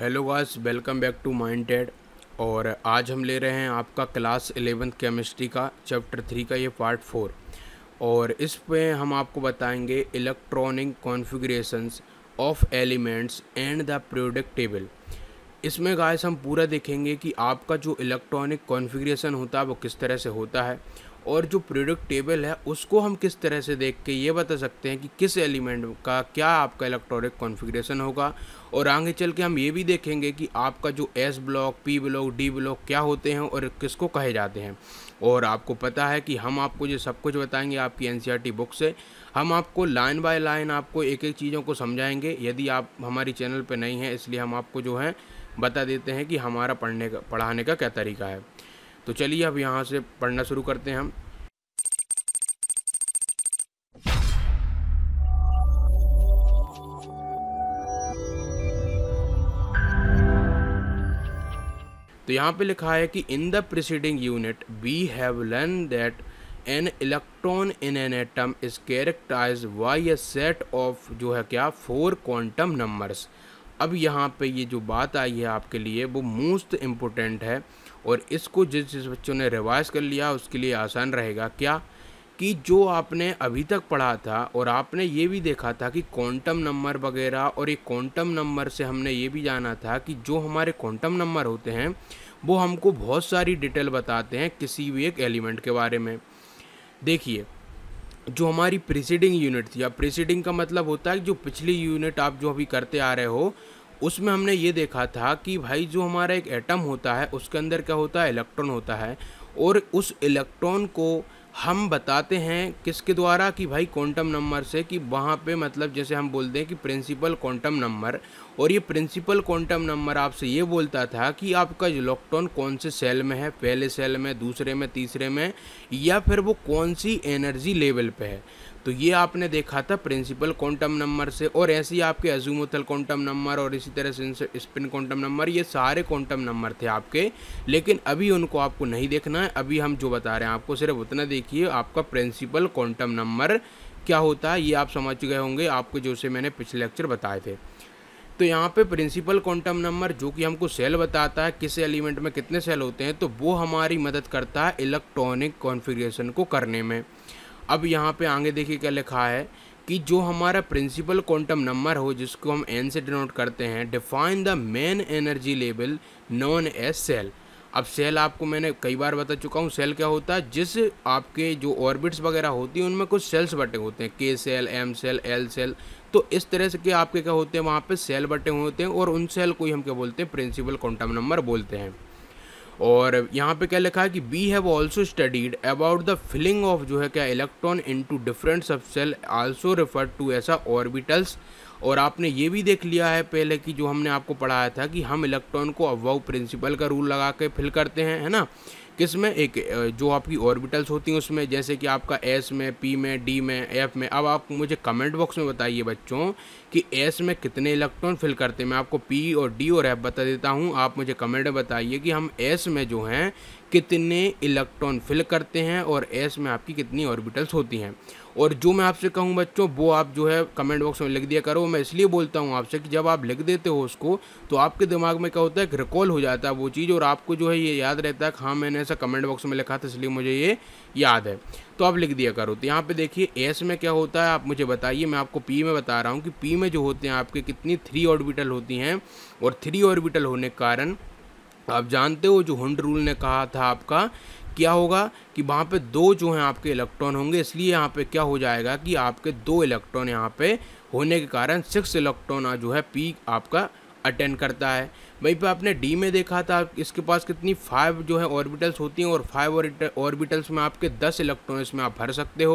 hello guys welcome back to mind ted और आज हम ले रहे हैं आपका क्लास एलेवेंथ केमिस्ट्री का चैप्टर थ्री का ये पार्ट फोर और इस पे हम आपको बताएंगे electronic configurations of elements and the product table इसमें गाइस हम पूरा देखेंगे कि आपका जो इलेक्ट्रॉनिक कॉन्फ़िगरेशन होता है वो किस तरह से होता है और जो प्रोडक्ट टेबल है उसको हम किस तरह से देख के ये बता सकते हैं कि किस एलिमेंट का क्या आपका इलेक्ट्रॉनिक कॉन्फ़िगरेशन होगा और आगे चल के हम ये भी देखेंगे कि आपका जो S block P block D block क्या होते हैं और किसको कहे जाते हैं और आपको पता है कि हम आपको ये सब कुछ बताएंगे आपकी एन बुक e से हम आपको लाइन बाय लाइन आपको एक एक चीज़ों को समझाएँगे यदि आप हमारी चैनल पर नहीं हैं इसलिए हम आपको जो है बता देते हैं कि हमारा पढ़ने का पढ़ाने का क्या तरीका है तो चलिए अब यहाँ से पढ़ना शुरू करते हैं हम तो यहाँ पे लिखा है कि in the preceding unit we have learn that an electron in an atom is characterize by a set of जो है क्या फोर क्वांटम नंबर्स अब यहाँ पे ये जो बात आई है आपके लिए वो मोस्ट इम्पोर्टेंट है और इसको जिस जिस बच्चों ने रिवाइज़ कर लिया उसके लिए आसान रहेगा क्या कि जो आपने अभी तक पढ़ा था और आपने ये भी देखा था कि क्वांटम नंबर वगैरह और एक क्वांटम नंबर से हमने ये भी जाना था कि जो हमारे क्वांटम नंबर होते हैं वो हमको बहुत सारी डिटेल बताते हैं किसी भी एक एलिमेंट के बारे में देखिए जो हमारी प्रिसीडिंग यूनिट थी या प्रिसीडिंग का मतलब होता है कि जो पिछली यूनिट आप जो अभी करते आ रहे हो उसमें हमने ये देखा था कि भाई जो हमारा एक एटम होता है उसके अंदर क्या होता है इलेक्ट्रॉन होता है और उस इलेक्ट्रॉन को हम बताते हैं किसके द्वारा कि भाई क्वांटम नंबर से कि वहाँ पे मतलब जैसे हम बोलते हैं कि प्रिंसिपल क्वांटम नंबर और ये प्रिंसिपल क्वांटम नंबर आपसे ये बोलता था कि आपका इलेक्ट्रॉन कौन से सेल में है पहले सेल में दूसरे में तीसरे में या फिर वो कौन सी एनर्जी लेवल पे है तो ये आपने देखा था प्रिंसिपल क्वांटम नंबर से और ऐसे ही आपके अजूमोथल क्वांटम नंबर और इसी तरह से स्पिन क्वांटम नंबर ये सारे क्वांटम नंबर थे आपके लेकिन अभी उनको आपको नहीं देखना है अभी हम जो बता रहे हैं आपको सिर्फ उतना देखिए आपका प्रिंसिपल क्वांटम नंबर क्या होता है ये आप समझ गए होंगे आपको जो से मैंने पिछले लेक्चर बताए थे तो यहाँ पे प्रिंसिपल क्वांटम नंबर जो कि हमको सेल बताता है किस एलिमेंट में कितने सेल होते हैं तो वो हमारी मदद करता है इलेक्ट्रॉनिक कॉन्फ़िगरेशन को करने में अब यहाँ पे आगे देखिए क्या लिखा है कि जो हमारा प्रिंसिपल क्वांटम नंबर हो जिसको हम एन से डिनोट करते हैं define the main energy level known as shell अब सेल आपको मैंने कई बार बता चुका हूँ सेल क्या होता है जिस आपके जो ऑर्बिट्स वगैरह होती हैं उनमें कुछ सेल्स बटे होते हैं K shell M shell L shell तो इस तरह से के आपके क्या होते हैं वहाँ पे सेल बटे हुए होते हैं और उन सेल को ही हम क्या बोलते हैं प्रिंसिपल क्वांटम नंबर बोलते हैं और यहाँ पे क्या लिखा है कि we have also studied about the filling of जो है क्या electron into different subshell also refer to ऐसा ऑर्बिटल्स और आपने ये भी देख लिया है पहले कि जो हमने आपको पढ़ाया था कि हम इलेक्ट्रॉन को अवाउ प्रिंसिपल का रूल लगा के फिल करते हैं है ना किस में एक जो आपकी ऑर्बिटल्स होती हैं उसमें जैसे कि आपका एस में पी में डी में एफ में अब आप मुझे कमेंट बॉक्स में बताइए बच्चों कि एस में कितने इलेक्ट्रॉन फिल करते हैं मैं आपको पी और डी और एफ बता देता हूँ आप मुझे कमेंट में बताइए कि हम एस में जो हैं कितने इलेक्ट्रॉन फिल करते हैं और एस में आपकी कितनी ऑर्बिटल्स होती हैं और जो मैं आपसे कहूँ बच्चों वो आप जो है कमेंट बॉक्स में लिख दिया करो मैं इसलिए बोलता हूँ आपसे कि जब आप लिख देते हो उसको तो आपके दिमाग में क्या होता है रिकॉल हो जाता है वो चीज़ और आपको जो है ये याद रहता है कि हाँ मैंने ऐसा कमेंट बॉक्स में लिखा था इसलिए मुझे ये याद है तो आप लिख दिया करो तो यहाँ पे देखिए एस में क्या होता है आप मुझे बताइए मैं आपको पी में बता रहा हूँ कि पी में जो होते हैं आपके कितनी थ्री ऑर्बिटल होती हैं और थ्री ऑर्बिटल होने के कारण आप जानते हो जो हुंड रूल ने कहा था आपका क्या होगा कि वहाँ पे दो जो हैं आपके इलेक्ट्रॉन होंगे इसलिए यहाँ पे क्या हो जाएगा कि आपके दो इलेक्ट्रॉन यहाँ पे होने के कारण सिक्स इलेक्ट्रॉन जो है पी आपका अटेंड करता है वहीं पे आपने डी में देखा था इसके पास कितनी फाइव जो है ऑर्बिटल्स होती हैं और फाइव ऑर्बिटल्स में आपके दस इलेक्ट्रॉन इसमें आप भर सकते हो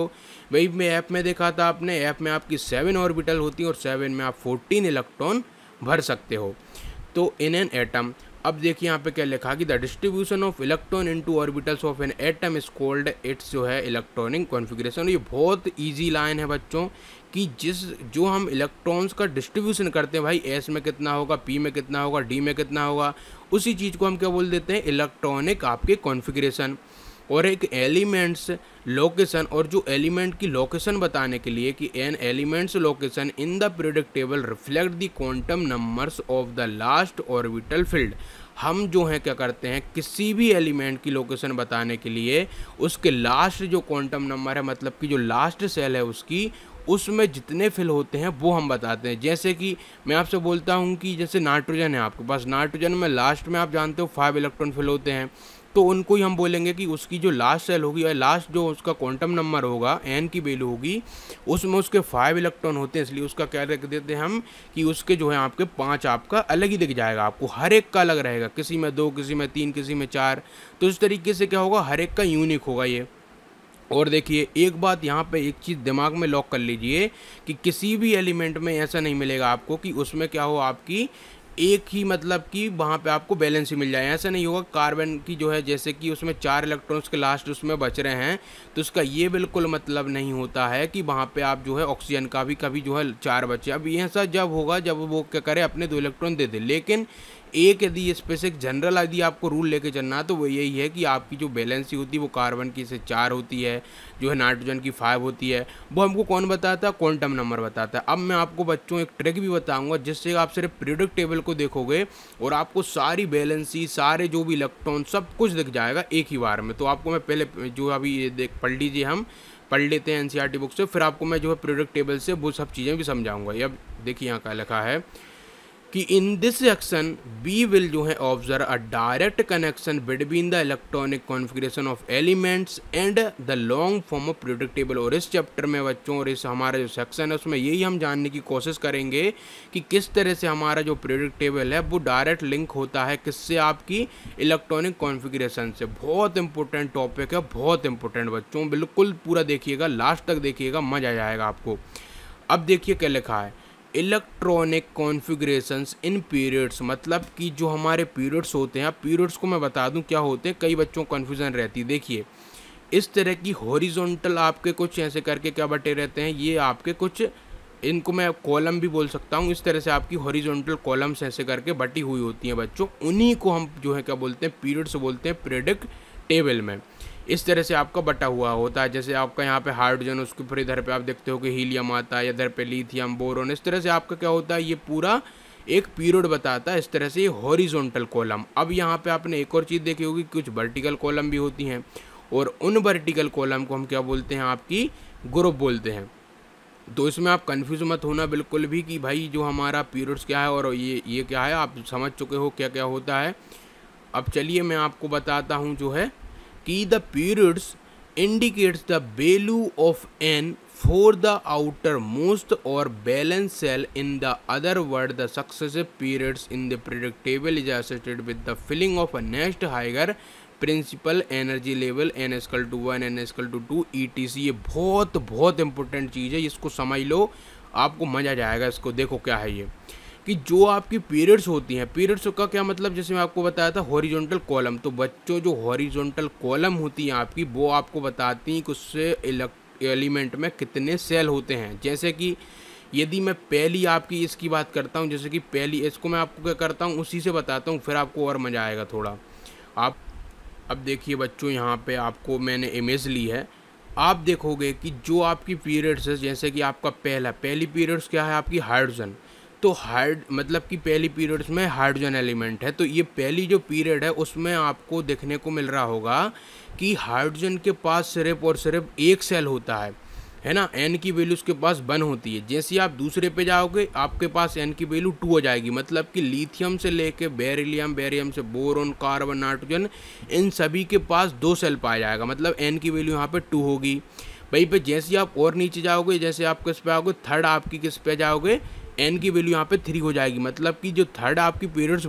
वहीं में ऐप में देखा था आपने ऐप में आपकी सेवन ऑर्बिटल होती हैं और सेवन में आप फोर्टीन इलेक्ट्रॉन भर सकते हो तो इन एन एटम अब देखिए यहाँ पे क्या लिखा कि the distribution of electron into orbitals of an atom is called its जो है इलेक्ट्रॉनिक कॉन्फ़िगरेशन ये बहुत इजी लाइन है बच्चों कि जिस जो हम इलेक्ट्रॉन्स का डिस्ट्रीब्यूशन करते हैं भाई एस में कितना होगा पी में कितना होगा डी में कितना होगा उसी चीज़ को हम क्या बोल देते हैं इलेक्ट्रॉनिक आपके कॉन्फिग्रेशन और एक एलिमेंट्स लोकेशन और जो एलिमेंट की लोकेशन बताने के लिए कि an element's location in the table reflect the quantum numbers of the last orbital filled हम जो है क्या करते हैं किसी भी एलिमेंट की लोकेशन बताने के लिए उसके लास्ट जो क्वांटम नंबर है मतलब कि जो लास्ट सेल है उसकी उसमें जितने फिल होते हैं वो हम बताते हैं जैसे कि मैं आपसे बोलता हूँ कि जैसे नाइट्रोजन है आपके पास नाइट्रोजन में लास्ट में आप जानते हो फाइव इलेक्ट्रॉन फिल होते हैं तो उनको ही हम बोलेंगे कि उसकी जो लास्ट सेल होगी या लास्ट जो उसका क्वांटम नंबर होगा एन की वैल्यू होगी उसमें उसके फाइव इलेक्ट्रॉन होते हैं इसलिए उसका क्या रख देते हैं हम कि उसके जो है आपके पाँच आपका अलग ही दिख जाएगा आपको हर एक का अलग रहेगा किसी में दो किसी में तीन किसी में चार तो इस तरीके से क्या होगा हर एक का यूनिक होगा ये और देखिए एक बात यहाँ पे एक चीज़ दिमाग में लॉक कर लीजिए कि किसी भी एलिमेंट में ऐसा नहीं मिलेगा आपको कि उसमें क्या हो आपकी एक ही मतलब कि वहाँ पे आपको बैलेंस ही मिल जाए ऐसा नहीं होगा कार्बन की जो है जैसे कि उसमें चार इलेक्ट्रॉन्स के लास्ट उसमें बच रहे हैं तो उसका ये बिल्कुल मतलब नहीं होता है कि वहाँ पे आप जो है ऑक्सीजन का भी कभी जो है चार बचे अब ये ऐसा जब होगा जब वो क्या करे अपने दो इलेक्ट्रॉन दे दे लेकिन एक यदि स्पेसिफिक जनरल यदि आपको रूल लेके चलना है तो वो यही है कि आपकी जो बैलेंसी होती है वो कार्बन की से चार होती है जो है नाइट्रोजन की फाइव होती है वो हमको कौन बताता है क्वांटम नंबर बताता है अब मैं आपको बच्चों एक ट्रिक भी बताऊंगा जिससे आप सिर्फ पीरियडिक टेबल को देखोगे और आपको सारी बैलेंसी सारे जो भी इलेक्ट्रॉन सब कुछ दिख जाएगा एक ही बार में तो आपको मैं पहले जो अभी ये देख पढ़ लीजिए हम पढ़ लेते हैं एन बुक e से फिर आपको मैं जो है प्रोडक्ट टेबल से वो सब चीज़ें भी समझाऊँगा ये अब देखिए यहाँ का लिखा है कि in this section we will जो है observe a direct connection between the electronic configuration of elements and the long form of periodic table और इस चैप्टर में बच्चों और इस हमारा जो सेक्शन है उसमें यही हम जानने की कोशिश करेंगे कि किस तरह से हमारा जो प्रोडिक्टेबल है वो डायरेक्ट लिंक होता है किससे आपकी इलेक्ट्रॉनिक कॉन्फिग्रेशन से बहुत इंपॉर्टेंट टॉपिक है बहुत इंपॉर्टेंट बच्चों बिल्कुल पूरा देखिएगा लास्ट तक देखिएगा मज़ा आ जाएगा आपको अब देखिए क्या लिखा है इलेक्ट्रॉनिक कॉन्फ़िगरेशंस इन पीरियड्स मतलब कि जो हमारे पीरियड्स होते हैं पीरियड्स को मैं बता दूं क्या होते हैं कई बच्चों को कन्फ्यूज़न रहती है देखिए इस तरह की हॉरिजॉन्टल आपके कुछ ऐसे करके क्या बटे रहते हैं ये आपके कुछ इनको मैं कॉलम भी बोल सकता हूँ इस तरह से आपकी हॉरिजॉन्टल कॉलम्स ऐसे करके बटी हुई होती हैं बच्चों उन्हीं को हम जो है क्या बोलते हैं पीरियड्स बोलते हैं प्रेडिक्ट टेबल में इस तरह से आपका बटा हुआ होता है जैसे आपका यहाँ पे हाइड्रोजन उसके फिर इधर पे आप देखते हो कि हीलियम आता है इधर पे लिथियम बोरोन इस तरह से आपका क्या होता है ये पूरा एक पीरियड बताता है इस तरह से ये हॉरिजॉन्टल कॉलम अब यहाँ पे आपने एक और चीज़ देखी होगी कुछ वर्टिकल कॉलम भी होती हैं और उन वर्टिकल कॉलम को हम क्या बोलते हैं आपकी ग्रुप बोलते हैं तो इसमें आप कन्फ्यूज मत होना बिल्कुल भी कि भाई जो हमारा पीरियड्स क्या है और ये ये क्या है आप समझ चुके हो क्या क्या होता है अब चलिए मैं आपको बताता हूँ जो है की the periods indicates the value of n for the outermost और valence shell in the other word the successive periods in the periodic table is associated with the filling of a next higher principal energy level n equal to one n equal to two e t c ये बहुत बहुत important चीज़ है इसको समझ लो आपको मजा जाएगा इसको देखो क्या है ये कि जो आपकी पीरियड्स होती हैं पीरियड्स का क्या मतलब जैसे मैं आपको बताया था हॉरिजॉन्टल कॉलम तो बच्चों जो हॉरिजॉन्टल कॉलम होती हैं आपकी वो आपको बताती हैं कि उससे एलिमेंट में कितने सेल होते हैं जैसे कि यदि मैं पहली आपकी इसकी बात करता हूँ जैसे कि पहली इसको मैं आपको क्या करता हूँ उसी से बताता हूँ फिर आपको और मज़ा आएगा थोड़ा आप अब देखिए बच्चों यहाँ पे आपको मैंने इमेज ली है आप देखोगे कि जो आपकी पीरियड्स है जैसे कि आपका पहला पहली पीरियड्स क्या है आपकी हाइड्रोजन तो हाइड मतलब कि पहली पीरियड्स में हाइड्रोजन एलिमेंट है तो ये पहली जो पीरियड है उसमें आपको देखने को मिल रहा होगा कि हाइड्रोजन के पास सिर्फ और सिर्फ एक सेल होता है है ना एन की वैल्यू उसके पास वन होती है जैसे आप दूसरे पे जाओगे आपके पास एन की वैल्यू टू हो जाएगी मतलब कि लिथियम से लेके बेरिलियम बेरियम से बोरोन कार्बन नाइट्रोजन इन सभी के पास दो सेल पाया जाएगा मतलब एन की वैल्यू यहाँ पे टू होगी वहीं पे जैसे आप और नीचे जाओगे जैसे आप किस पे आओगे थर्ड आपकी किस पे जाओगे एन की वैल्यू यहाँ पे थ्री हो जाएगी मतलब कि जो थर्ड आपकी पीरियड्स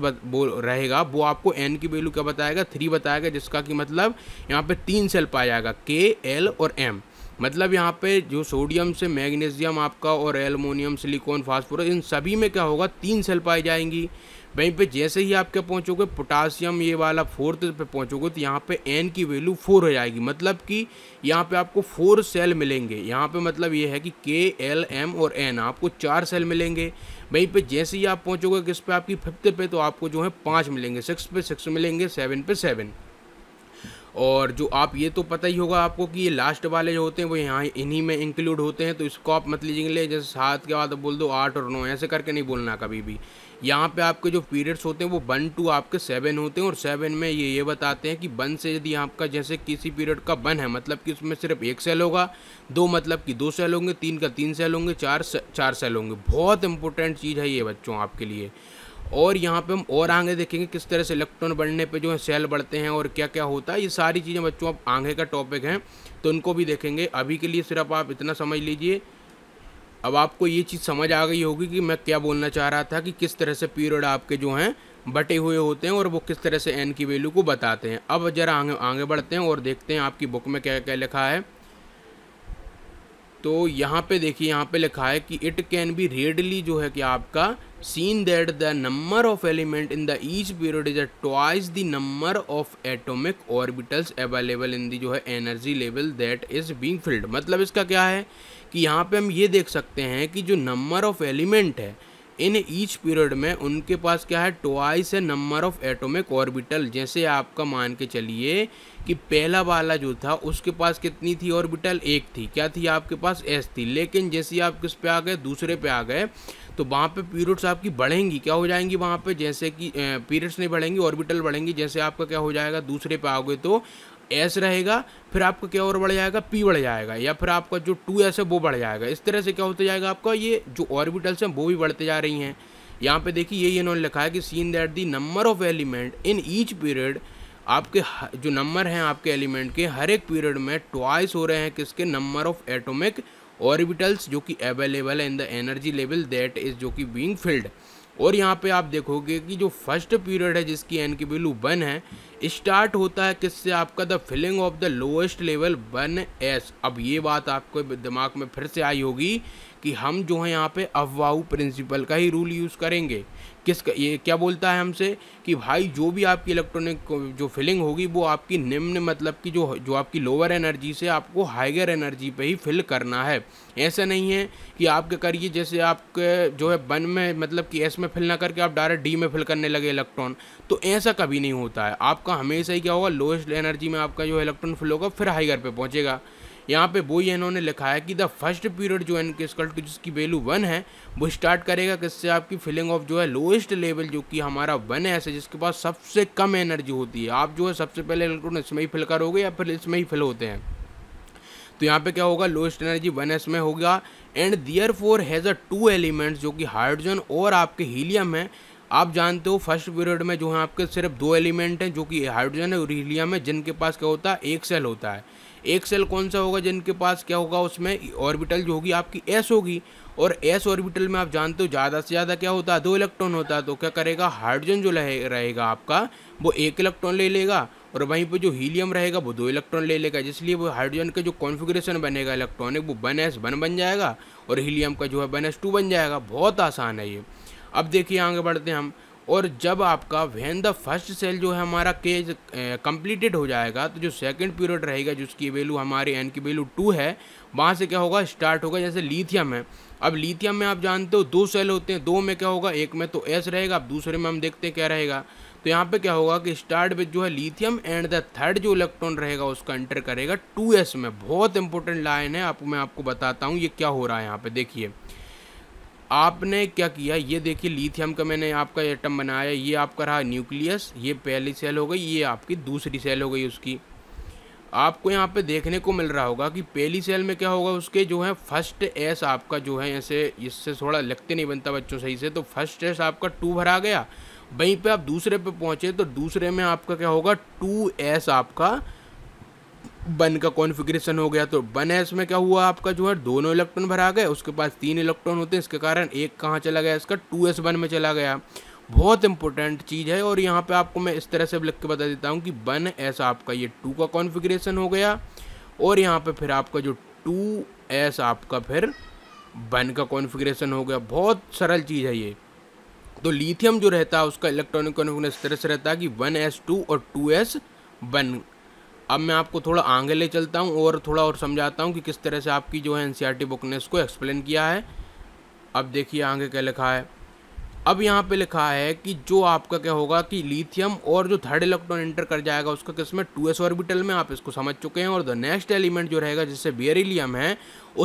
रहेगा वो आपको एन की वैल्यू क्या बताएगा थ्री बताएगा जिसका कि मतलब यहाँ पे तीन सेल पाया जाएगा के एल और एम मतलब यहाँ पे जो सोडियम से मैग्नीशियम आपका और एलमोनियम सिलिकॉन फास्फोरस इन सभी में क्या होगा तीन सेल पाई जाएंगी वहीं पे जैसे ही आपके पहुँचोगे पोटासियम ये वाला फोर्थ पे पहुँचोगे तो यहाँ पे एन की वैल्यू फोर हो जाएगी मतलब कि यहाँ पे आपको फोर सेल मिलेंगे यहाँ पे मतलब ये है कि के एल एम और एन आपको चार सेल मिलेंगे वहीं पे जैसे ही आप पहुँचोगे किस पे आपकी फिफ्थ पे तो आपको जो है पाँच मिलेंगे सिक्स पे सिक्स मिलेंगे सेवन पे सेवन और जो आप ये तो पता ही होगा आपको कि ये लास्ट वाले जो होते हैं वो यहाँ इन्हीं में इंक्लूड होते हैं तो इसको आप मत लीजिए जैसे सात के बाद बोल दो आठ और नौ ऐसे करके नहीं बोलना कभी भी यहाँ पे आपके जो पीरियड्स होते हैं वो वन टू आपके सेवन होते हैं और सेवन में ये ये बताते हैं कि वन से यदि आपका जैसे किसी पीरियड का वन है मतलब कि उसमें सिर्फ एक सेल होगा दो मतलब कि दो सेल होंगे तीन का तीन सेल होंगे चार से, चार सेल होंगे बहुत इंपॉर्टेंट चीज़ है ये बच्चों आपके लिए और यहाँ पे हम और आगे देखेंगे किस तरह से इलेक्ट्रॉन बढ़ने पे जो है सेल बढ़ते हैं और क्या क्या होता है ये सारी चीज़ें बच्चों आप आगे का टॉपिक हैं तो उनको भी देखेंगे अभी के लिए सिर्फ आप इतना समझ लीजिए अब आपको ये चीज़ समझ आ गई होगी कि मैं क्या बोलना चाह रहा था कि किस तरह से पीरियड आपके जो हैं बटे हुए होते हैं और वो किस तरह से एन की वैल्यू को बताते हैं अब ज़रा आगे आगे बढ़ते हैं और देखते हैं आपकी बुक में क्या क्या लिखा है तो यहाँ पे देखिए यहाँ पे लिखा है कि इट कैन बी रेडली जो है कि आपका seen that the number of element in the each period is twice the number of atomic orbitals available in the जो है energy level that is being filled मतलब इसका क्या है कि यहाँ पे हम ये देख सकते हैं कि जो नंबर ऑफ एलिमेंट है इन ईच पीरियड में उनके पास क्या है टोआइस है नंबर ऑफ एटोमिक ऑर्बिटल जैसे आपका मान के चलिए कि पहला वाला जो था उसके पास कितनी थी ऑर्बिटल एक थी क्या थी आपके पास एस थी लेकिन जैसे आप किस पे आ गए दूसरे पे आ गए तो वहाँ पे पीरियड्स आपकी बढ़ेंगी क्या हो जाएंगी वहाँ पे जैसे कि पीरियड्स नहीं बढ़ेंगी ऑर्बिटल बढ़ेंगी जैसे आपका क्या हो जाएगा दूसरे पे आओगे तो एस रहेगा फिर आपका क्या और बढ़ जाएगा पी बढ़ जाएगा या फिर आपका जो टू एस है वो बढ़ जाएगा इस तरह से क्या होता जाएगा आपका ये जो ऑर्बिटल्स हैं वो भी बढ़ते जा रही हैं यहाँ पे देखिए यही इन्होंने लिखा है कि seen that the number of element in each period आपके जो नंबर हैं आपके एलिमेंट के हर एक पीरियड में ट्वाइस हो रहे हैं किसके नंबर ऑफ एटोमिक ऑर्बिटल्स जो कि अवेलेबल है in the energy level that is जो कि बींग फिल्ड और यहाँ पे आप देखोगे कि जो फर्स्ट पीरियड है जिसकी एन की वैल्यू वन है स्टार्ट होता है किससे आपका the filling of the lowest level one s अब ये बात आपको दिमाग में फिर से आई होगी कि हम जो है यहाँ पे अफवाह प्रिंसिपल का ही रूल यूज़ करेंगे किस ये क्या बोलता है हमसे कि भाई जो भी आपकी इलेक्ट्रॉनिक जो फिलिंग होगी वो आपकी निम्न मतलब कि जो जो आपकी लोअर एनर्जी से आपको हाइगर एनर्जी पे ही फिल करना है ऐसा नहीं है कि आपके करिए जैसे आपके जो है वन में मतलब कि एस में फिल ना करके आप डायरेक्ट डी में फिल करने लगे इलेक्ट्रॉन तो ऐसा कभी नहीं होता है आपका हमेशा ही क्या होगा लोएस्ट एनर्जी में आपका जो इलेक्ट्रॉन फिल होगा फिर हाइगर पर पहुँचेगा यहाँ पे वो ही इन्होंने लिखा है कि द फर्स्ट पीरियड जो है स्कल टू जिसकी वैल्यू वन है वो स्टार्ट करेगा किससे आपकी फीलिंग ऑफ जो है लोएस्ट लेवल जो कि हमारा वन है ऐसे जिसके पास सबसे कम एनर्जी होती है आप जो है सबसे पहले इलेक्ट्रॉन इसमें ही फिल करोगे या फिर इसमें ही फिल होते हैं तो यहाँ पे क्या होगा लोएस्ट एनर्जी वन एस में होगा and therefore has a two elements जो कि हाइड्रोजन और आपके हीलियम है आप जानते हो फर्स्ट पीरियड में जो है आपके सिर्फ दो एलिमेंट हैं जो कि हाइड्रोजन है और हीलियम है जिनके पास क्या होता है एक सेल होता है एक सेल कौन सा होगा जिनके पास क्या होगा उसमें ऑर्बिटल जो होगी आपकी एस होगी और एस ऑर्बिटल में आप जानते हो ज़्यादा से ज़्यादा क्या होता है दो इलेक्ट्रॉन होता है तो क्या करेगा हाइड्रोजन जो रहेगा आपका वो एक इलेक्ट्रॉन ले लेगा और वहीं पे जो हीलियम रहेगा वो दो इलेक्ट्रॉन ले लेगा जिसलिए वो हाइड्रोजन का जो कॉन्फिग्रेशन बनेगा इलेक्ट्रॉनिक वो वन एस वन बन जाएगा और हीलियम का जो है वन एस टू बन जाएगा बहुत आसान है ये अब देखिए आगे बढ़ते हैं हम और जब आपका वैन द फर्स्ट सेल जो है हमारा केज कंप्लीटेड हो जाएगा तो जो सेकंड पीरियड रहेगा जिसकी वैल्यू हमारे एन की वैल्यू टू है वहाँ से क्या होगा स्टार्ट होगा जैसे लीथियम है अब लीथियम में आप जानते हो दो सेल होते हैं दो में क्या होगा एक में तो एस रहेगा अब दूसरे में हम देखते हैं क्या रहेगा तो यहाँ पे क्या होगा कि स्टार्ट विद जो है लिथियम एंड द थर्ड जो इलेक्ट्रॉन रहेगा उसका एंटर करेगा टू एस में बहुत इंपॉर्टेंट लाइन है आपको मैं आपको बताता हूँ ये क्या हो रहा है यहाँ पे देखिए आपने क्या किया ये देखिए लीथियम का मैंने आपका एटम बनाया ये आपका रहा न्यूक्लियस ये पहली सेल हो गई ये आपकी दूसरी सेल हो गई उसकी आपको यहाँ पे देखने को मिल रहा होगा कि पहली सेल में क्या होगा उसके जो है फर्स्ट एस आपका जो है ऐसे इससे थोड़ा लगते नहीं बनता बच्चों सही से तो फर्स्ट एस आपका टू भरा गया वहीं पे आप दूसरे पे पहुँचे तो दूसरे में आपका क्या होगा टू एस आपका बन का कॉन्फ़िगरेशन हो गया तो बन है इसमें क्या हुआ आपका जो है दोनों इलेक्ट्रॉन भरा गए उसके पास तीन इलेक्ट्रॉन होते हैं इसके कारण एक कहाँ चला गया इसका टू एस वन में चला गया बहुत इंपॉर्टेंट चीज़ है और यहाँ पे आपको मैं इस तरह से लिख के बता देता हूँ कि बन ऐसा आपका ये टू का कॉन्फ़िगरेशन हो गया और यहाँ पर फिर आपका जो टू एस आपका फिर बन का कॉन्फ़िगरेशन हो गया बहुत सरल चीज़ है ये तो लिथियम जो रहता है उसका इलेक्ट्रॉनिक कॉन्फ़िगरेशन इस तरह से रहता है कि वन एस टू और टू एस वन अब मैं आपको थोड़ा आगे ले चलता हूँ और थोड़ा और समझाता हूँ कि किस तरह से आपकी जो है एन बुक ने इसको एक्सप्लेन किया है अब देखिए आगे क्या लिखा है अब यहाँ पे लिखा है कि जो आपका क्या होगा कि लिथियम और जो थर्ड इलेक्ट्रॉन एंटर कर जाएगा उसका किस में टू एस ऑर्बिटल में आप इसको समझ चुके हैं और द नेक्स्ट एलिमेंट जो रहेगा जिससे बेरिलियम है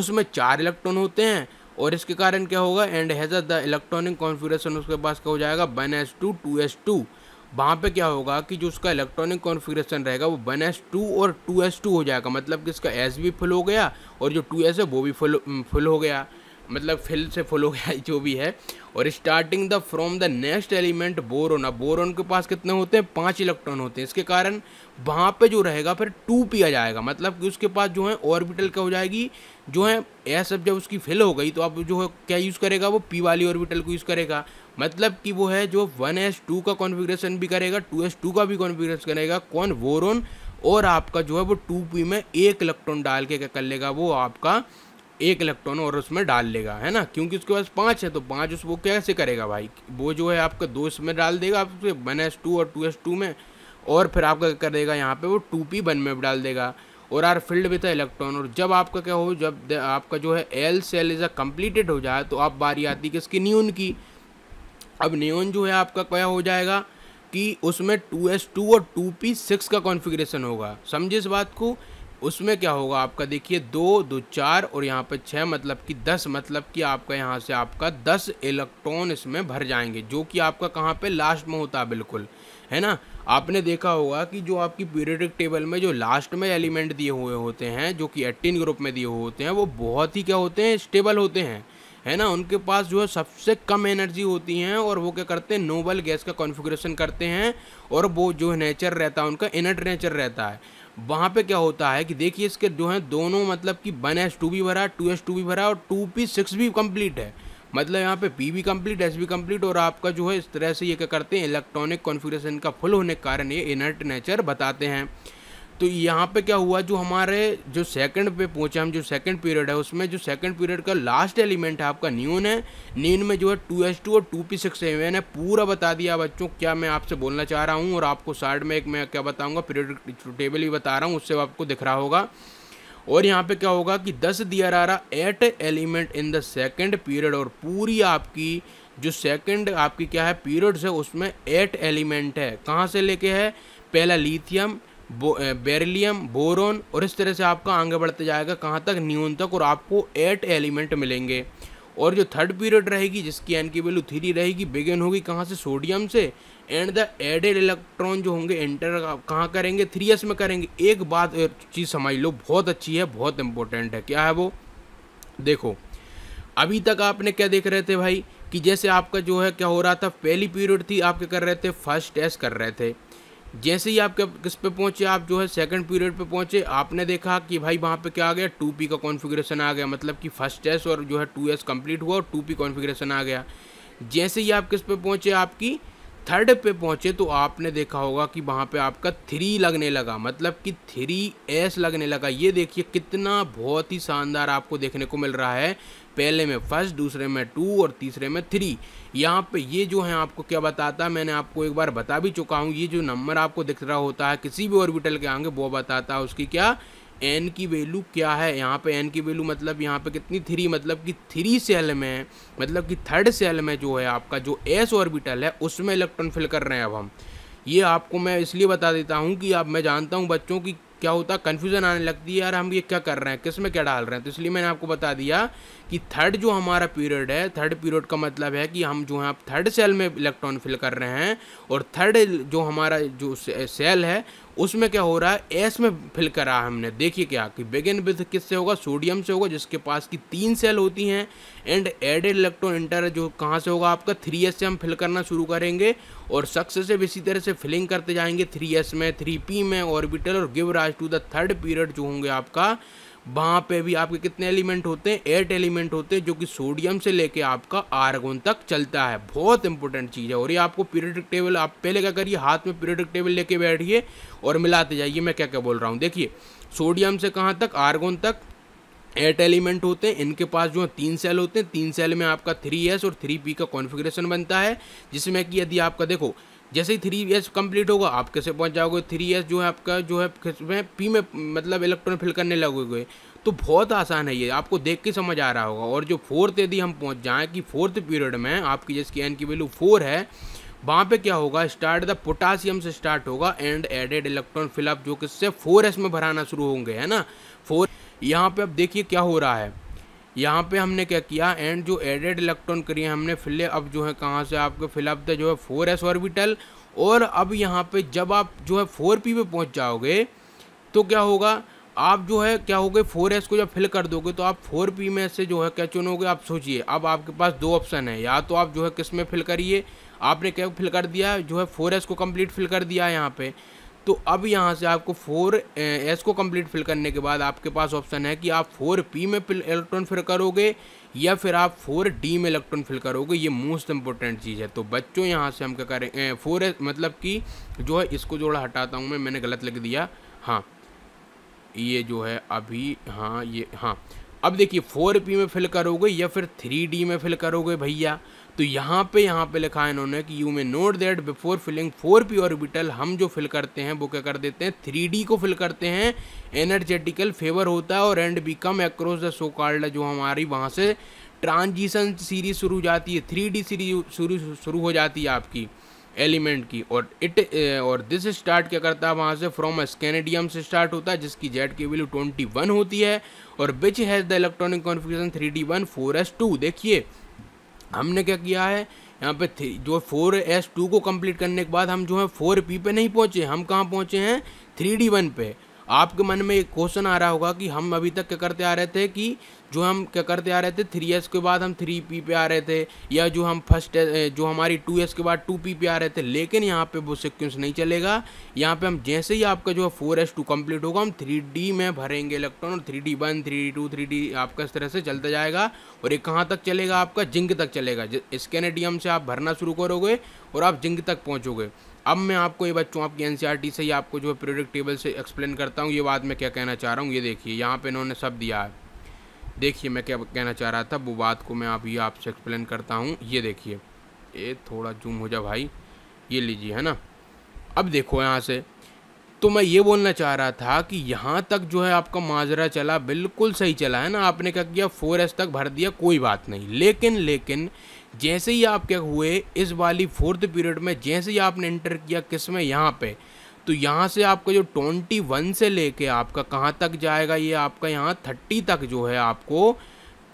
उसमें चार इलेक्ट्रॉन होते हैं और इसके कारण क्या होगा and has the electronic configuration उसके पास क्या हो जाएगा one s two two s two वहाँ पे क्या होगा कि जो उसका इलेक्ट्रॉनिक कॉन्फ़िगरेशन रहेगा वो वन एस टू और टू एस टू हो जाएगा मतलब कि इसका एस भी फुल हो गया और जो टू एस है वो भी फुल फुल हो गया मतलब फिल से फुल हो गया जो भी है और starting the from the next element boron अब बोरोन के पास कितने होते हैं पाँच इलेक्ट्रॉन होते हैं इसके कारण वहाँ पे जो रहेगा फिर टू पी आ जाएगा मतलब कि उसके पास जो है ऑर्बिटल क्या हो जाएगी जो है यह सब जब उसकी फिल हो गई तो अब जो है क्या यूज़ करेगा वो पी वाली ऑर्बिटल को यूज़ करेगा मतलब कि वो है जो वन एस टू का कॉन्फिग्रेशन भी करेगा टू एस टू का भी कॉन्फिग्रेशन करेगा कौन बोरोन और आपका जो है वो टू पी में एक इलेक्ट्रॉन डाल के क्या कर लेगा वो आपका एक इलेक्ट्रॉन और उसमें डाल लेगा है ना क्योंकि उसके पास पाँच है तो पाँच उस वो कैसे करेगा भाई वो जो है आपका दो इसमें डाल देगा आपके वन एस टू और टू एस टू में और फिर आपका कर देगा यहाँ पे वो टू पी वन में डाल देगा और are filled with the electron और जब आपका क्या हो जब आपका जो है L shell is is a completed हो जाए तो आप बारी आती किसकी न्यून की अब न्यून जो है आपका क्या हो जाएगा कि उसमें टू एस टू और टू पी सिक्स का कॉन्फ़िगरेशन होगा समझे इस बात को उसमें क्या होगा आपका देखिए दो दो चार और यहाँ पर छः मतलब कि दस मतलब कि आपका यहाँ से आपका दस इलेक्ट्रॉन इसमें भर जाएंगे जो कि आपका कहाँ पे लास्ट में होता है बिल्कुल है ना आपने देखा होगा कि जो आपकी पीरियडिक टेबल में जो लास्ट में एलिमेंट दिए हुए होते हैं जो कि एट्टीन ग्रुप में दिए हुए होते हैं वो बहुत ही क्या होते हैं स्टेबल होते हैं है ना उनके पास जो है सबसे कम एनर्जी होती हैं और वो क्या करते हैं नोबल गैस का कॉन्फ़िगरेशन करते हैं और वो जो नेचर रहता है उनका इनट नेचर रहता है वहाँ पे क्या होता है कि देखिए इसके जो है दोनों मतलब कि वन एस टू भी भरा टू एस टू भी भरा और टू पी सिक्स भी कम्प्लीट है मतलब यहाँ पे पी भी कम्प्लीट एस भी कम्प्लीट और आपका जो है इस तरह से ये क्या करते हैं इलेक्ट्रॉनिक कॉन्फ़िगरेशन का फुल होने के कारण ये इनर्ट नेचर बताते हैं तो यहाँ पे क्या हुआ जो हमारे जो सेकंड पे पहुँचे हम जो सेकंड पीरियड है उसमें जो सेकंड पीरियड का लास्ट एलिमेंट है आपका न्यून है न्यून में जो है टू एस टू और टू पी सिक्स है मैंने पूरा बता दिया बच्चों क्या मैं आपसे बोलना चाह रहा हूँ और आपको साइड में एक मैं क्या बताऊँगा पीरियड टेबल भी बता रहा हूँ उससे आपको दिख रहा होगा और यहाँ पे क्या होगा कि दस दिया रहा eight element in the second period और पूरी आपकी जो सेकेंड आपकी क्या है पीरियड्स है उसमें एट एलिमेंट है कहाँ से लेके है पहला लीथियम बो, बेरिलियम बोरोन और इस तरह से आपका आगे बढ़ते जाएगा कहाँ तक न्यून तक और आपको एट एलिमेंट मिलेंगे और जो थर्ड पीरियड रहेगी जिसकी एन की वैल्यू थ्री रहेगी बिगेन होगी कहाँ से सोडियम से एंड द एडेड इलेक्ट्रॉन जो होंगे एंटर कहाँ करेंगे थ्री एस में करेंगे एक बात चीज़ समझ लो बहुत अच्छी है बहुत इंपॉर्टेंट है क्या है वो देखो अभी तक आपने क्या देख रहे थे भाई कि जैसे आपका जो है क्या हो रहा था पहली पीरियड थी आप क्या कर रहे थे फर्स्ट टेस्ट कर रहे थे जैसे ही आप किस पे पहुंचे आप जो है सेकंड पीरियड पे पहुंचे आपने देखा कि भाई वहाँ पे क्या आ गया टू पी का कॉन्फ़िगरेशन आ गया मतलब कि फर्स्ट एस और जो है टू एस कम्प्लीट हुआ और टू पी कॉन्फ़िगरेशन आ गया जैसे ही आप किस पे पहुंचे आपकी थर्ड पे पहुँचे तो आपने देखा होगा कि वहाँ पे आपका थ्री लगने लगा मतलब कि थ्री एस लगने लगा ये देखिए कितना बहुत ही शानदार आपको देखने को मिल रहा है पहले में फर्स्ट दूसरे में टू और तीसरे में थ्री यहाँ पे ये जो है आपको क्या बताता है मैंने आपको एक बार बता भी चुका हूँ ये जो नंबर आपको दिख रहा होता है किसी भी ऑर्बिटल के आगे वो बताता है उसकी क्या एन की वैल्यू क्या है यहाँ पे एन की वैल्यू मतलब यहाँ पे कितनी थ्री मतलब कि थ्री सेल में मतलब कि थर्ड सेल में जो है आपका जो एस ऑर्बिटल है उसमें इलेक्ट्रॉन फिल कर रहे हैं अब हम ये आपको मैं इसलिए बता देता हूँ कि आप मैं जानता हूँ बच्चों की क्या होता है कन्फ्यूज़न आने लगती है यार हम ये क्या कर रहे हैं किस में क्या डाल रहे हैं तो इसलिए मैंने आपको बता दिया कि थर्ड जो हमारा पीरियड है थर्ड पीरियड का मतलब है कि हम जो है आप थर्ड सेल में इलेक्ट्रॉन फिल कर रहे हैं और थर्ड जो हमारा जो सेल है उसमें क्या हो रहा है एस में फिल करा है हमने देखिए क्या कि बिगिन विथ किससे होगा सोडियम से होगा जिसके पास की तीन सेल होती हैं एंड एडेड इलेक्ट्रॉन इंटर जो कहाँ से होगा आपका थ्री एस से हम फिल करना शुरू करेंगे और सक्सेसिव इसी तरह से फिलिंग करते जाएंगे थ्री एस में थ्री पी में ऑर्बिटल और give rise to the third period जो होंगे आपका वहाँ पे भी आपके कितने एलिमेंट होते हैं एट एलिमेंट होते हैं जो कि सोडियम से लेके आपका आर्गोन तक चलता है बहुत इंपॉर्टेंट चीज़ है और ये आपको पीरियडिक टेबल आप पहले क्या करिए हाथ में पीरियडिक टेबल लेके बैठिए और मिलाते जाइए मैं क्या क्या बोल रहा हूँ देखिए सोडियम से कहाँ तक आर्गोन तक एट एलिमेंट होते हैं इनके पास जो है तीन सेल होते हैं तीन सेल में आपका थ्री एस और थ्री पी का कॉन्फिग्रेशन बनता है जिसमें कि यदि आपका देखो जैसे ही थ्री एस कम्प्लीट होगा आप कैसे पहुंच जाओगे थ्री एस जो है आपका जो है पी में मतलब इलेक्ट्रॉन फिल करने लगोगे तो बहुत आसान है ये आपको देख के समझ आ रहा होगा और जो फोर्थ यदि हम पहुँच जाएँ कि फोर्थ पीरियड में आपकी जिसकी एन की वैल्यू फोर है वहाँ पे क्या होगा स्टार्ट द पोटासियम से स्टार्ट होगा एंड एडेड इलेक्ट्रॉन फिलअप जो किससे फोर एस में भराना शुरू होंगे है ना फोर यहाँ पे अब देखिए क्या हो रहा है यहाँ पे हमने क्या किया एंड जो एडेड इलेक्ट्रॉन करिए हमने फिले अप जो है कहाँ से आपके फिलअप था जो है फोर एस ऑर्बिटल और अब यहाँ पे जब आप जो है फोर पी पे पहुँच जाओगे तो क्या होगा आप जो है क्या होगे फोर एस को जब फिल कर दोगे तो आप फोर पी में से जो है क्या चुनोगे आप सोचिए अब आपके पास दो ऑप्शन है या तो आप जो है किस में फिल करिए आपने क्या फिल कर दिया जो है फोर एस को कम्प्लीट फिल कर दिया है यहाँ पर तो अब यहाँ से आपको फोर एस को कंप्लीट फिल करने के बाद आपके पास ऑप्शन है कि आप फोर पी में इलेक्ट्रॉन फिल करोगे या फिर आप फोर डी में इलेक्ट्रॉन फिल करोगे ये मोस्ट इंपॉर्टेंट चीज़ है तो बच्चों यहाँ से हम क्या करें फोर एस मतलब कि जो है इसको जोड़ा हटाता हूँ मैं मैंने गलत लिख दिया हाँ ये जो है अभी हाँ ये हाँ अब देखिए फोर पी में फिल करोगे या फिर थ्री डी में फिल करोगे भैया तो यहाँ पे यहाँ पे लिखा है इन्होंने कि you may note that before filling four p orbital हम जो फिल करते हैं वो क्या कर देते हैं थ्री को फिल करते हैं एनर्जेटिकल फेवर होता है और and become across the so called जो हमारी वहाँ से ट्रांजिशन सीरीज शुरू हो जाती है थ्री डी सीरीज शुरू शुरू हो जाती है आपकी एलिमेंट की और इट और दिस स्टार्ट क्या करता है वहाँ से फ्रॉम स्कैनेडियम से स्टार्ट होता है जिसकी जेड की वैल्यू ट्वेंटी वन होती है और which has the electronic configuration three d one four s two देखिए हमने क्या किया है यहाँ पे थ्री जो फोर एस टू को कंप्लीट करने के बाद हम जो है फोर पी पे नहीं पहुँचे हम कहाँ पहुँचे हैं थ्री डी वन पे आपके मन में एक क्वेश्चन आ रहा होगा कि हम अभी तक क्या करते आ रहे थे कि जो हम क्या करते आ रहे थे थ्री एस के बाद हम थ्री पी पे आ रहे थे या जो हम फर्स्ट eh, जो हमारी टू एस के बाद टू पी पे आ रहे थे लेकिन यहाँ पे वो सिक्वेंस नहीं चलेगा यहाँ पे हम जैसे ही आपका जो है फोर एस टू कम्प्लीट होगा हम थ्री डी में भरेंगे इलेक्ट्रॉन और three d one three d two three d आपका इस तरह से चलता जाएगा और ये कहाँ तक चलेगा आपका जिंक तक चलेगा स्कैनेडियम से आप भरना शुरू करोगे और आप जिंक तक पहुँचोगे अब मैं आपको ये बच्चों आपकी एन e से ही आपको जो है पीरियडिक टेबल से एक्सप्लेन करता हूँ ये बात मैं क्या कहना चाह रहा हूँ ये देखिए यहाँ पर इन्होंने सब दिया है देखिए मैं क्या कहना चाह रहा था वो बात को मैं आप ये आपसे एक्सप्लेन करता हूँ ये देखिए ये थोड़ा जूम हो जा भाई ये लीजिए है ना अब देखो यहाँ से तो मैं ये बोलना चाह रहा था कि यहाँ तक जो है आपका माजरा चला बिल्कुल सही चला है ना आपने क्या किया फोर एस तक भर दिया कोई बात नहीं लेकिन लेकिन जैसे ही आप क्या हुए इस वाली फोर्थ पीरियड में जैसे ही आपने इंटर किया किस में यहाँ पे तो यहाँ से आपका जो ट्वेंटी वन से लेके आपका कहाँ तक जाएगा ये आपका यहाँ थर्टी तक जो है आपको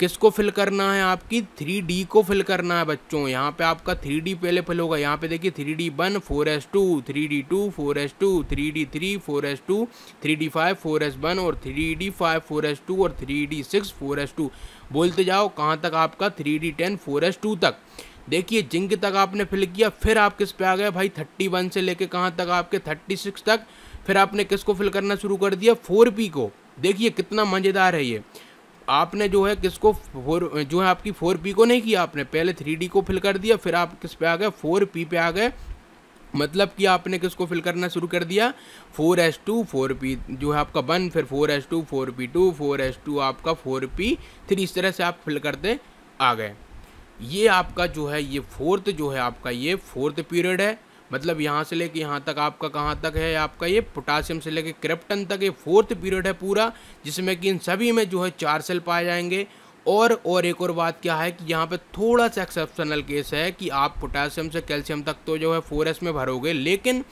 किसको फिल करना है आपकी थ्री डी को फिल करना है बच्चों यहाँ पे आपका थ्री डी पहले फिल होगा यहाँ पे देखिए three d one four s two three d two four s two three d three four s two three d five four s one और three d five four s two और three d six four s two बोलते जाओ कहाँ तक आपका three d ten four s two तक देखिए zinc तक आपने फिल किया फिर आप किस पे आ गए भाई थर्टी वन से लेके कहाँ तक आपके थर्टी सिक्स तक फिर आपने किसको फिल करना शुरू कर दिया फोर पी को देखिए कितना मज़ेदार है ये आपने जो है किसको फोर जो है आपकी फोर पी को नहीं किया आपने पहले थ्री डी को फिल कर दिया फिर आप किस पे आ गए फोर पी पे आ गए मतलब कि आपने किसको फिल करना शुरू कर दिया four s two four p जो है आपका वन फिर four s two four p two four s two आपका फोर पी थ्री इस तरह से आप फिल करते आ गए ये आपका जो है ये फोर्थ जो है आपका ये फोर्थ पीरियड है मतलब यहाँ से लेके यहाँ तक आपका कहाँ तक है आपका ये पोटासियम से लेके क्रिप्टन तक ये फोर्थ पीरियड है पूरा जिसमें कि इन सभी में जो है चार सेल पाए जाएंगे और और एक और बात क्या है कि यहाँ पे थोड़ा सा एक्सेप्शनल केस है कि आप पोटासियम से कैल्शियम तक तो जो है फोर में भरोगे लेकिन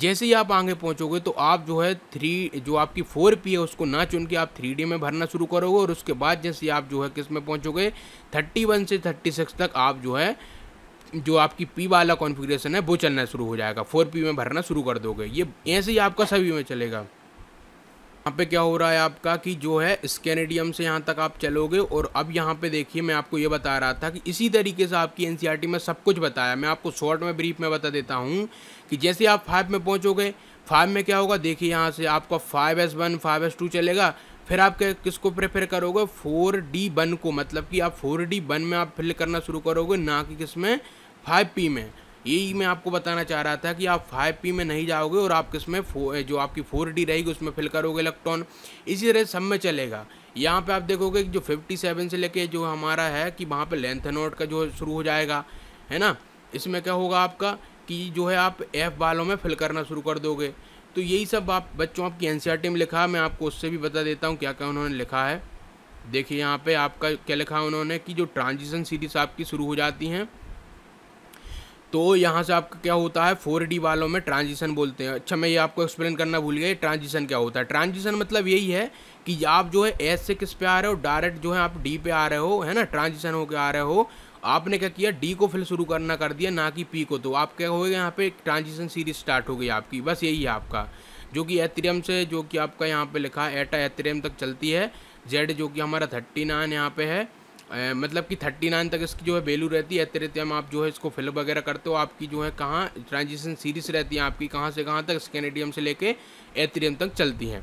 जैसे ही आप आगे पहुँचोगे तो आप जो है थ्री जो आपकी फोर पी है उसको ना चुन के आप थ्री डी में भरना शुरू करोगे और उसके बाद जैसे आप जो है किस में पहुँचोगे थर्टी वन से थर्टी सिक्स तक आप जो है जो आपकी पी वाला कॉन्फ़िगरेशन है वो चलना शुरू हो जाएगा फोर पी में भरना शुरू कर दोगे ये ऐसे ही आपका सभी में चलेगा यहाँ पे क्या हो रहा है आपका कि जो है स्कैनेडियम से यहाँ तक आप चलोगे और अब यहाँ पे देखिए मैं आपको ये बता रहा था कि इसी तरीके से आपकी एन e में सब कुछ बताया मैं आपको शॉर्ट में ब्रीफ में बता देता हूँ कि जैसे आप फाइव में पहुँचोगे फाइव में क्या होगा देखिए यहाँ से आपका five s one five s two चलेगा फिर आप क्या किसको प्रेफर करोगे फोर डी वन को मतलब कि आप फोर डी वन में आप फिल करना शुरू करोगे ना कि किस में फाइव पी में यही मैं आपको बताना चाह रहा था कि आप फाइव पी में नहीं जाओगे और आप किस फो जो आपकी फोर डी रहेगी उसमें फिल करोगे इलेक्ट्रॉन इसी तरह सब में चलेगा यहाँ पे आप देखोगे कि जो सेवन से लेके जो हमारा है कि वहाँ पे नोट का जो शुरू हो जाएगा है ना इसमें क्या होगा आपका कि जो है आप एफ़ वालों में फिल करना शुरू कर दोगे तो यही सब आप बच्चों आपकी एन e में लिखा मैं आपको उससे भी बता देता हूँ क्या क्या उन्होंने लिखा है देखिए यहाँ पे आपका क्या लिखा उन्होंने कि जो ट्रांजिशन सीरीज आपकी शुरू हो जाती हैं तो यहाँ से आपका क्या होता है फोर डी वालों में ट्रांजिशन बोलते हैं अच्छा मैं ये आपको एक्सप्लेन करना भूल गया ट्रांजिशन क्या होता है ट्रांजिशन मतलब यही है कि आप जो है एस से किस पे आ रहे हो डायरेक्ट जो है आप डी पे आ रहे हो है ना ट्रांजिशन होकर आ रहे हो आपने क्या किया डी को फिर शुरू करना कर दिया ना कि पी को तो आप क्या हो गया यहाँ पे ट्रांजिशन सीरीज स्टार्ट हो गई आपकी बस यही है आपका जो कि एथेरियम से जो कि आपका यहाँ पे लिखा है एटा एथेरियम तक चलती है जेड जो कि हमारा थर्टी नाइन यहाँ पे है मतलब कि थर्टी नाइन तक इसकी जो है वैल्यू रहती है तेरे तेम आप जो है इसको फिलअप वगैरह करते हो आपकी जो है कहाँ ट्रांजिशन सीरीज रहती है आपकी कहाँ से कहाँ तक स्कैनेडियम से लेके एथेरियम तक चलती हैं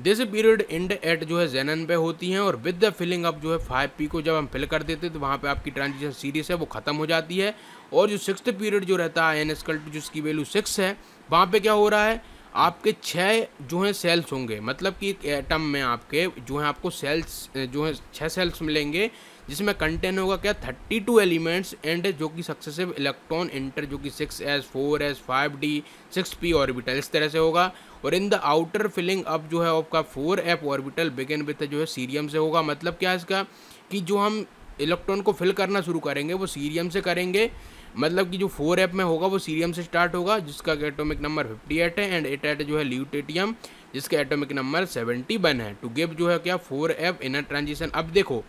दिस पीरियड इंड एट जो है जेनन पे होती हैं और विद द फिलिंग अप जो है फाइव पी को जब हम फिल कर देते हैं तो वहाँ पे आपकी ट्रांजिशन सीरीज है वो ख़त्म हो जाती है और जो सिक्स पीरियड जो रहता है एन एसकल्ट जिसकी वैल्यू सिक्स है वहाँ पे क्या हो रहा है आपके छः जो हैं सेल्स होंगे मतलब कि एक एटम में आपके जो है आपको सेल्स जो है छः सेल्स मिलेंगे जिसमें कंटेन होगा क्या थर्टी टू एलिमेंट्स एंड जो कि सक्सेसिव इलेक्ट्रॉन इंटर जो कि six s s four five d six p orbital इस तरह से होगा और in the outer filling up जो है आपका four f orbital an with जो है सीरियम से होगा मतलब क्या है इसका कि जो हम इलेक्ट्रॉन को फिल करना शुरू करेंगे वो सीरियम से करेंगे मतलब कि जो फोर एप में होगा वो सीरियम से स्टार्ट होगा जिसका एटॉमिक नंबर फिफ्टी एट है एंड एट एट जो है ल्यूटेटियम जिसका एटॉमिक नंबर सेवेंटी वन है टू गिव जो है क्या फोर एफ इनर ट्रांजिशन अब देखो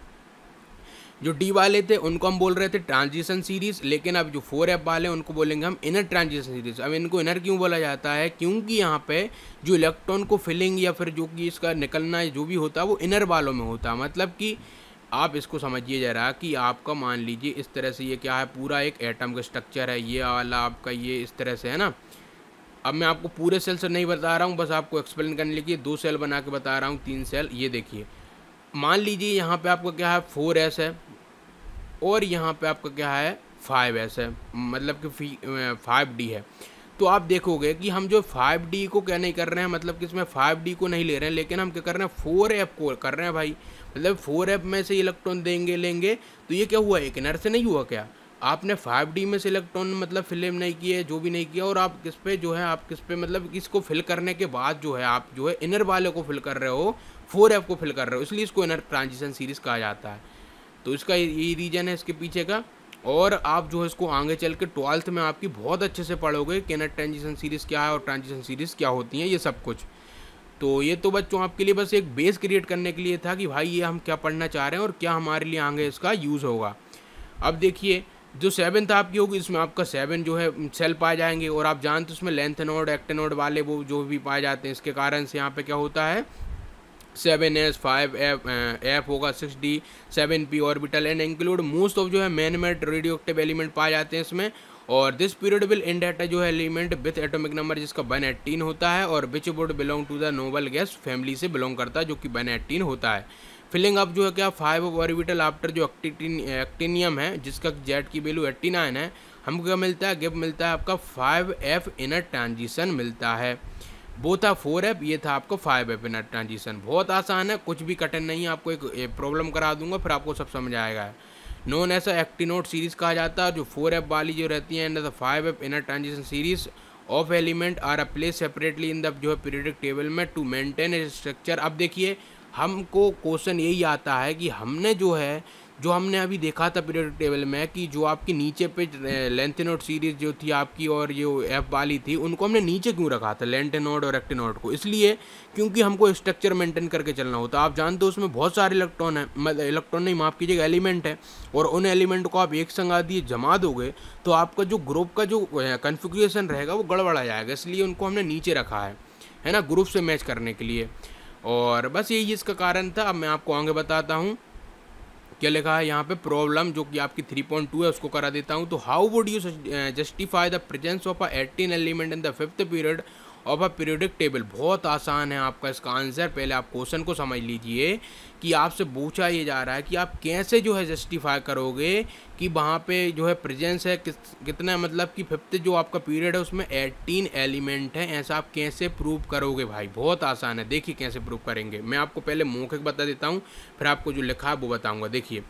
जो डी वाले थे उनको हम बोल रहे थे ट्रांजिशन सीरीज लेकिन अब जो फोर एफ वाले हैं उनको बोलेंगे हम इनर ट्रांजिशन सीरीज अब इनको इनर क्यों बोला जाता है क्योंकि यहाँ पे जो इलेक्ट्रॉन को फिलिंग या फिर जो कि इसका निकलना जो भी होता है वो इनर वालों में होता है मतलब कि आप इसको समझिए जरा कि आपका मान लीजिए इस तरह से ये क्या है पूरा एक एटम का स्ट्रक्चर है ये वाला आपका ये इस तरह से है ना अब मैं आपको पूरे सेल से नहीं बता रहा हूँ बस आपको एक्सप्लेन करने के लिए दो सेल बना के बता रहा हूँ तीन सेल ये देखिए मान लीजिए यहाँ पे आपका क्या है फोर एस है और यहाँ पे आपका क्या है फाइव एस है मतलब कि फाइव डी है तो आप देखोगे कि हम जो फाइव डी को क्या नहीं कर रहे हैं मतलब कि इसमें फाइव डी को नहीं ले रहे हैं लेकिन हम क्या कर रहे हैं फोर एफ को कर रहे हैं भाई मतलब फोर एफ में से इलेक्ट्रॉन देंगे लेंगे तो ये क्या हुआ एक इनर से नहीं हुआ क्या आपने फाइव डी में सिलेक्ट मतलब फिल्म नहीं की है जो भी नहीं किया और आप किस पे जो है आप किस पे मतलब इसको फिल करने के बाद जो है आप जो है इनर वाले को फिल कर रहे हो फोर एफ को फिल कर रहे हो इसलिए इसको इनर ट्रांजिशन सीरीज़ कहा जाता है तो इसका यही रीजन है इसके पीछे का और आप जो है इसको आगे चल के ट्वेल्थ में आपकी बहुत अच्छे से पढ़ोगे कि इनर ट्रांजिशन सीरीज़ क्या है और ट्रांजिशन सीरीज़ क्या होती हैं ये सब कुछ तो ये तो बच्चों आपके लिए बस एक बेस क्रिएट करने के लिए था कि भाई ये हम क्या पढ़ना चाह रहे हैं और क्या हमारे लिए आगे इसका यूज़ होगा अब देखिए जो सेवन्थ आपकी होगी इसमें आपका सेवन जो है सेल पाए जाएंगे और आप जानते उसमें लेंथ नोड एक्टेनोड वाले वो जो भी पाए जाते हैं इसके कारण से यहाँ पे क्या होता है seven s five f f होगा six d seven p orbital and include most of जो है मैनमेड रेडियो एक्टिव एलिमेंट पाए जाते हैं इसमें और this period will end at जो है एलिमेंट विथ एटोमिक नंबर जिसका वन एट्टीन होता है और which would belong to the noble gas family से बिलोंग करता है जो कि वन एट्टीन होता है फिलिंग अप जो है क्या फाइव ऑफ ऑर्बिटल आफ्टर जो एक्टिटिन एक्टिनियम है जिसका जेड की वैल्यू एट्टी नाइन है हमको क्या मिलता है गिफ्ट मिलता है आपका फाइव एफ इनर ट्रांजिशन मिलता है वो था फोर एफ ये था आपको फाइव एफ इनर ट्रांजिशन बहुत आसान है कुछ भी कठिन नहीं है आपको एक प्रॉब्लम करा दूंगा फिर आपको सब समझ आएगा नॉन ऐसा एक्टिनोट सीरीज कहा जाता है जो फोर एफ वाली जो रहती है and five f inner transition series of element are a place separately in the जो है पीरियडिक टेबल में टू मेंटेन स्ट्रक्चर अब देखिए हमको क्वेश्चन यही आता है कि हमने जो है जो हमने अभी देखा था पीरियड टेबल में कि जो आपकी नीचे पे लेंथेनोड सीरीज जो थी आपकी और जो एफ वाली थी उनको हमने नीचे क्यों रखा था लेंटेनोड और एक्टेनोड को इसलिए क्योंकि हमको स्ट्रक्चर मेंटेन करके चलना होता आप जानते हो उसमें बहुत सारे इलेक्ट्रॉन है मतलब इलेक्ट्रॉन नहीं माफ़ कीजिएगा एलिमेंट है और उन एलिमेंट को आप एक संग आदि जमा दोगे तो आपका जो ग्रुप का जो कन्फिग्रेशन रहेगा वो गड़बड़ा जाएगा इसलिए उनको हमने नीचे रखा है है ना ग्रुप से मैच करने के लिए और बस यही इसका कारण था अब मैं आपको आगे बताता हूँ क्या लिखा है यहाँ पे प्रॉब्लम जो कि आपकी 3.2 है उसको करा देता हूँ तो how would you justify the presence of a eighteen element in the fifth period और अ पीरियोडिक टेबल बहुत आसान है आपका इसका आंसर पहले आप क्वेश्चन को समझ लीजिए कि आपसे पूछा ये जा रहा है कि आप कैसे जो है जस्टिफाई करोगे कि वहाँ पे जो है प्रेजेंस है किस कितना मतलब कि फिफ्थ जो आपका पीरियड है उसमें एटीन एलिमेंट है ऐसा आप कैसे प्रूव करोगे भाई बहुत आसान है देखिए कैसे प्रूव करेंगे मैं आपको पहले मौखिक बता देता हूँ फिर आपको जो लिखा है वो बताऊँगा देखिए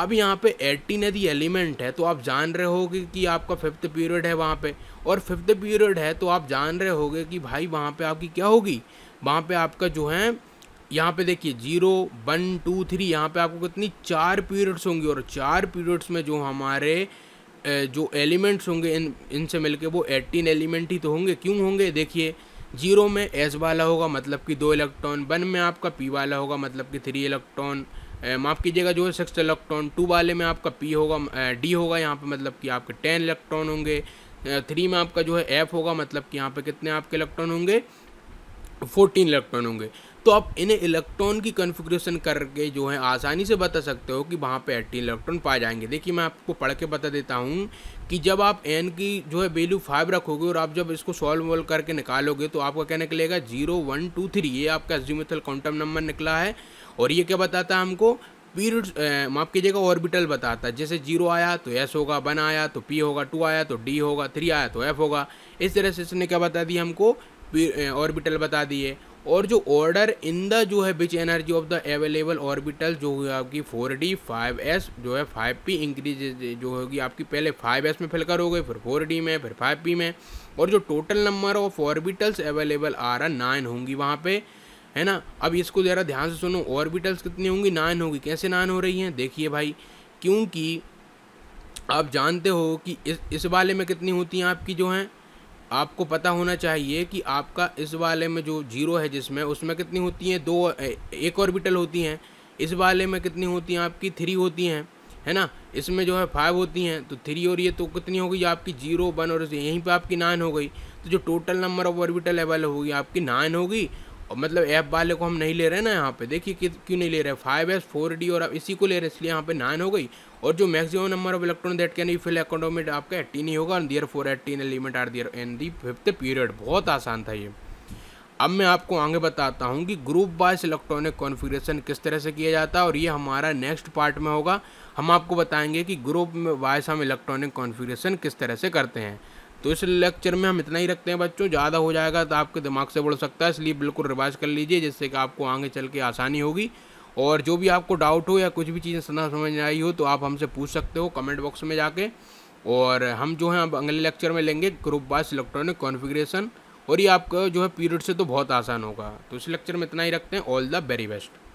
अब यहाँ पे एटीन यदि एलिमेंट है तो आप जान रहे होगे कि आपका फिफ्थ पीरियड है वहाँ पे और फिफ्थ पीरियड है तो आप जान रहे होगे कि भाई वहाँ पे आपकी क्या होगी वहाँ पे आपका जो है यहाँ पे देखिए जीरो वन टू थ्री यहाँ पे आपको कितनी चार पीरियड्स होंगे और चार पीरियड्स में जो हमारे जो एलिमेंट्स होंगे इन इनसे मिल वो एट्टीन एलिमेंट ही तो होंगे क्यों होंगे देखिए जीरो में एस वाला होगा मतलब कि दो इलेक्ट्रॉन वन में आपका पी वाला होगा मतलब कि थ्री इलेक्ट्रॉन माफ़ कीजिएगा जो है सिक्स इलेक्ट्रॉन टू वाले में आपका पी होगा डी होगा यहाँ पे मतलब कि आपके टेन इलेक्ट्रॉन होंगे थ्री में आपका जो है एफ होगा मतलब कि यहाँ पे कितने आपके इलेक्ट्रॉन होंगे फोर्टीन इलेक्ट्रॉन होंगे तो आप इन्हें इलेक्ट्रॉन की कन्फिग्रेशन करके जो है आसानी से बता सकते हो कि वहाँ पे एट्टीन इलेक्ट्रॉन पाए जाएंगे देखिए मैं आपको पढ़ के बता देता हूँ कि जब आप एन की जो है वैल्यू फाइव रखोगे और आप जब इसको सॉल्व वॉल्व करके निकालोगे तो आपका क्या निकलेगा जीरो वन टू थ्री ये आपका एज्यूमेथल क्वांटम नंबर निकला है और ये क्या बताता है हमको पीरियड माफ कीजिएगा ऑर्बिटल बताता है जैसे जीरो आया तो एस होगा वन आया तो पी होगा टू आया तो डी होगा थ्री आया तो एफ होगा इस तरह से इसने क्या बता दिया हमको ऑर्बिटल बता दिए और जो ऑर्डर इन द जो है which energy of the available orbital जो हुई आपकी फोर डी फाइव एस जो है फाइव पी इंक्रीज जो होगी आपकी पहले फाइव एस में हो गई फिर फोर डी में फिर फाइव पी में और जो total number of orbitals available आ रहा नाइन होंगी वहाँ पे है ना अब इसको ज़रा ध्यान से सुनो ऑर्बिटल्स कितनी होंगी नाइन होगी कैसे नाइन हो रही हैं देखिए भाई क्योंकि आप जानते हो कि इस इस वाले में कितनी होती हैं आपकी जो हैं आपको पता होना चाहिए कि आपका इस वाले में जो जीरो है जिसमें उसमें कितनी होती हैं दो एक ऑर्बिटल होती हैं इस वाले में कितनी होती हैं आपकी थ्री होती हैं है ना इसमें जो है फाइव होती हैं तो थ्री और ये तो कितनी होगी आपकी जीरो वन और यहीं पे आपकी नाइन हो गई तो जो total number of orbital available होगी आपकी नाइन होगी और मतलब ऐप वाले को हम नहीं ले रहे ना यहाँ पे देखिए कि क्यों नहीं ले रहे फाइव एस फोर डी और आप इसी को ले रहे हैं इसलिए यहाँ पे नाइन हो गई और जो maximum number of electron that can fill account आपका एट्टीन ही होगा therefore eighteen element are there in the fifth period बहुत आसान था ये अब मैं आपको आगे बताता हूँ कि ग्रुप वाइज इलेक्ट्रॉनिक कॉन्फ़िगरेशन किस तरह से किया जाता है और ये हमारा नेक्स्ट पार्ट में होगा हम आपको बताएंगे कि ग्रुप वाइज हम इलेक्ट्रॉनिक कॉन्फ़िगरेशन किस तरह से करते हैं तो इस लेक्चर में हम इतना ही रखते हैं बच्चों ज़्यादा हो जाएगा तो आपके दिमाग से बढ़ सकता है इसलिए बिल्कुल रिवाइज कर लीजिए जिससे कि आपको आगे चल के आसानी होगी और जो भी आपको डाउट हो या कुछ भी चीज़ें समझ समझ आई हो तो आप हमसे पूछ सकते हो कमेंट बॉक्स में जाके और हम जो है अब अगले लेक्चर में लेंगे ग्रुप वाइज इलेक्ट्रॉनिक कॉन्फिग्रेशन और ये आपका जो है पीरियड से तो बहुत आसान होगा तो इस लेक्चर में इतना ही रखते हैं ऑल द वेरी बेस्ट